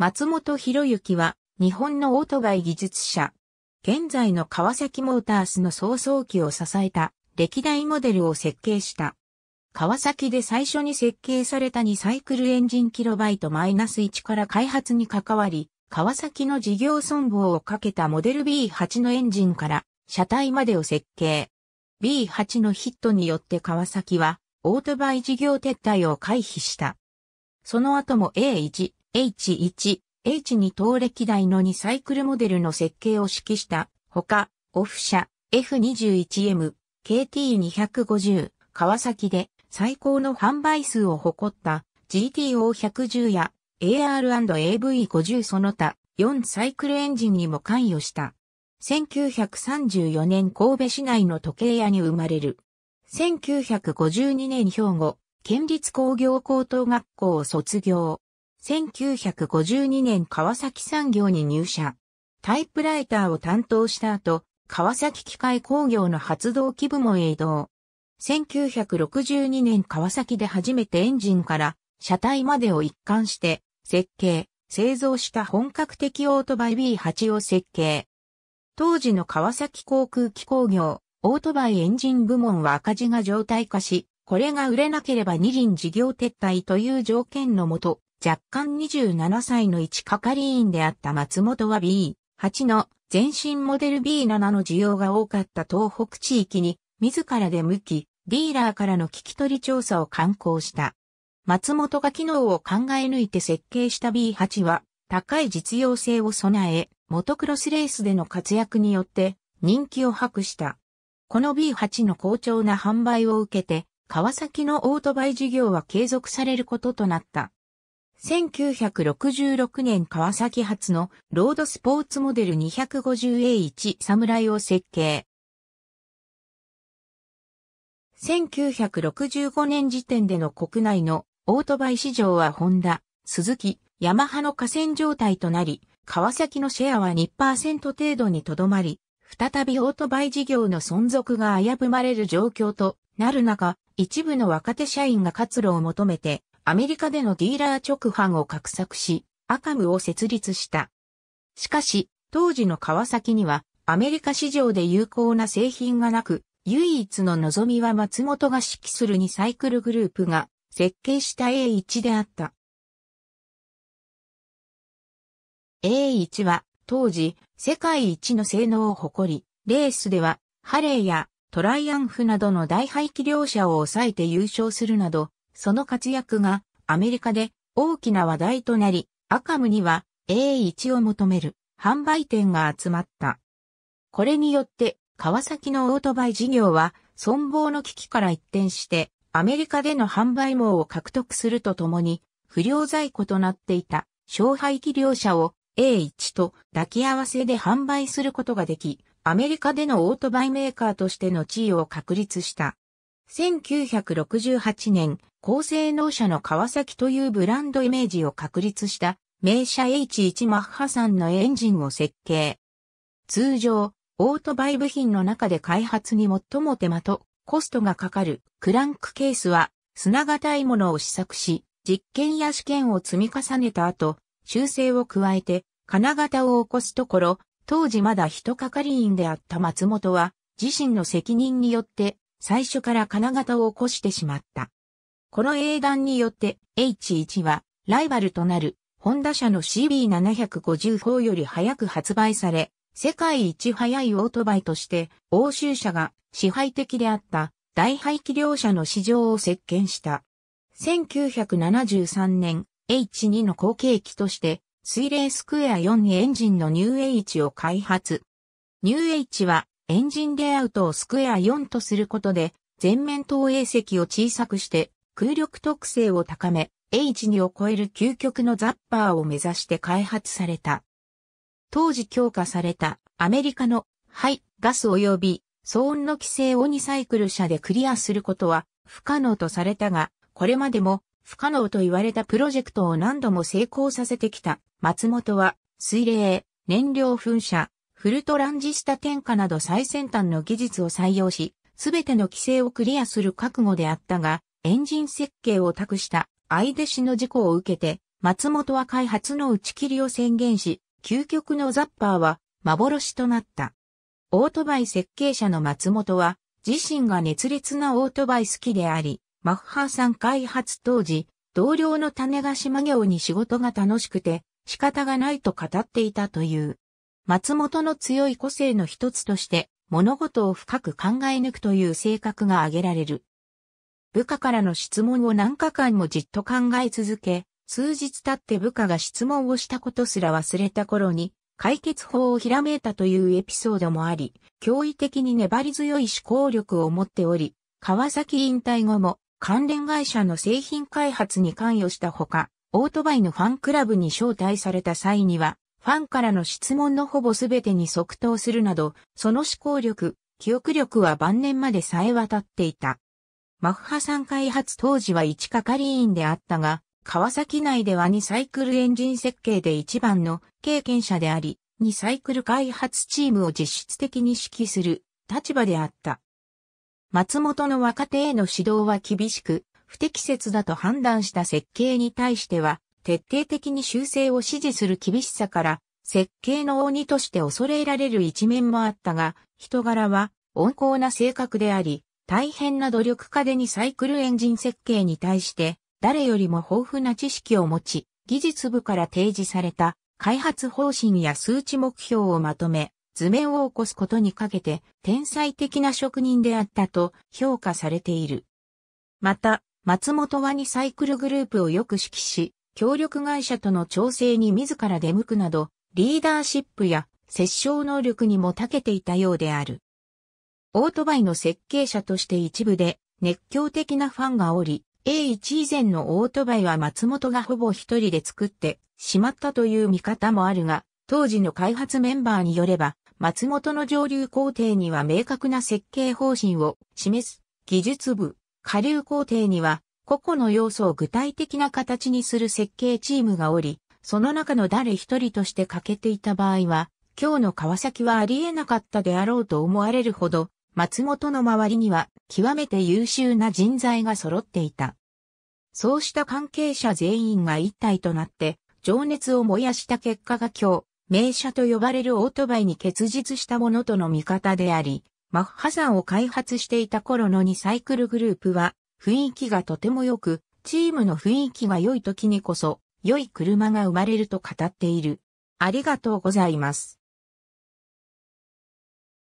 松本博之は日本のオートバイ技術者。現在の川崎モータースの創造期を支えた歴代モデルを設計した。川崎で最初に設計された2サイクルエンジンキロバイト -1 から開発に関わり、川崎の事業存亡をかけたモデル B8 のエンジンから車体までを設計。B8 のヒットによって川崎はオートバイ事業撤退を回避した。その後も A1、H1、H2 等歴代の2サイクルモデルの設計を指揮した、ほか、オフ社、F21M、KT250、川崎で最高の販売数を誇った GTO110 や AR&AV50 その他4サイクルエンジンにも関与した。1934年神戸市内の時計屋に生まれる。1952年兵庫県立工業高等学校を卒業。1952年川崎産業に入社。タイプライターを担当した後、川崎機械工業の発動機部門へ移動。1962年川崎で初めてエンジンから車体までを一貫して設計、製造した本格的オートバイ B8 を設計。当時の川崎航空機工業、オートバイエンジン部門は赤字が常態化し、これが売れなければ二輪事業撤退という条件のもと、若干27歳の一係員であった松本は B8 の前身モデル B7 の需要が多かった東北地域に自ら出向き、ディーラーからの聞き取り調査を刊行した。松本が機能を考え抜いて設計した B8 は高い実用性を備え、モトクロスレースでの活躍によって人気を博した。この B8 の好調な販売を受けて、川崎のオートバイ事業は継続されることとなった。1966年川崎発のロードスポーツモデル 250A1 侍を設計。1965年時点での国内のオートバイ市場はホンダ、鈴木、ヤマハの河川状態となり、川崎のシェアは2%程度にとどまり、再びオートバイ事業の存続が危ぶまれる状況となる中、一部の若手社員が活路を求めて、アメリカでのディーラー直販を画策し、アカムを設立した。しかし、当時の川崎には、アメリカ市場で有効な製品がなく、唯一の望みは松本が指揮するにサイクルグループが設計した A1 であった。A1 は当時世界一の性能を誇り、レースではハレーやトライアンフなどの大排気量車を抑えて優勝するなどその活躍がアメリカで大きな話題となり、アカムには A1 を求める販売店が集まった。これによって、川崎のオートバイ事業は存亡の危機から一転して、アメリカでの販売網を獲得するとともに、不良在庫となっていた消費機業者を A1 と抱き合わせで販売することができ、アメリカでのオートバイメーカーとしての地位を確立した。1968年、高性能車の川崎というブランドイメージを確立した名車 H1 マッハ3のエンジンを設計。通常、オートバイ部品の中で開発に最も手間とコストがかかるクランクケースは砂型いものを試作し、実験や試験を積み重ねた後、修正を加えて金型を起こすところ、当時まだ人係員であった松本は自身の責任によって最初から金型を起こしてしまった。この英断によって H1 はライバルとなるホンダ社の CB750 より早く発売され、世界一速いオートバイとして欧州車が支配的であった大排気量車の市場を席巻した。1973年 H2 の後継機として水冷スクエア4エンジンのニュー H を開発。ニュー H はエンジンレイアウトをスクエア4とすることで全面投影席を小さくして空力特性を高め、H2 を超える究極のザッパーを目指して開発された。当時強化されたアメリカの肺、ガス及び騒音の規制を2サイクル車でクリアすることは不可能とされたが、これまでも不可能と言われたプロジェクトを何度も成功させてきた松本は水冷、燃料噴射、フルトランジスタ点火など最先端の技術を採用し、すべての規制をクリアする覚悟であったが、エンジン設計を託した相弟子の事故を受けて、松本は開発の打ち切りを宣言し、究極のザッパーは幻となった。オートバイ設計者の松本は、自身が熱烈なオートバイ好きであり、マッハさん開発当時、同僚の種ヶ島業に仕事が楽しくて、仕方がないと語っていたという。松本の強い個性の一つとして、物事を深く考え抜くという性格が挙げられる。部下からの質問を何日間もじっと考え続け、数日経って部下が質問をしたことすら忘れた頃に、解決法をひらめいたというエピソードもあり、驚異的に粘り強い思考力を持っており、川崎引退後も関連会社の製品開発に関与したほか、オートバイのファンクラブに招待された際には、ファンからの質問のほぼすべてに即答するなど、その思考力、記憶力は晩年まで冴え渡っていた。マッハさん開発当時は一係員であったが、川崎内では2サイクルエンジン設計で一番の経験者であり、2サイクル開発チームを実質的に指揮する立場であった。松本の若手への指導は厳しく、不適切だと判断した設計に対しては、徹底的に修正を指示する厳しさから、設計の鬼として恐れられる一面もあったが、人柄は温厚な性格であり、大変な努力家でにサイクルエンジン設計に対して誰よりも豊富な知識を持ち、技術部から提示された開発方針や数値目標をまとめ、図面を起こすことにかけて天才的な職人であったと評価されている。また、松本はにサイクルグループをよく指揮し、協力会社との調整に自ら出向くなど、リーダーシップや折衝能力にも長けていたようである。オートバイの設計者として一部で熱狂的なファンがおり、A1 以前のオートバイは松本がほぼ一人で作ってしまったという見方もあるが、当時の開発メンバーによれば、松本の上流工程には明確な設計方針を示す技術部、下流工程には個々の要素を具体的な形にする設計チームがおり、その中の誰一人として欠けていた場合は、今日の川崎はありえなかったであろうと思われるほど、松本の周りには極めて優秀な人材が揃っていた。そうした関係者全員が一体となって情熱を燃やした結果が今日、名車と呼ばれるオートバイに結実したものとの見方であり、マッハ山を開発していた頃の2サイクルグループは雰囲気がとても良く、チームの雰囲気が良い時にこそ良い車が生まれると語っている。ありがとうございます。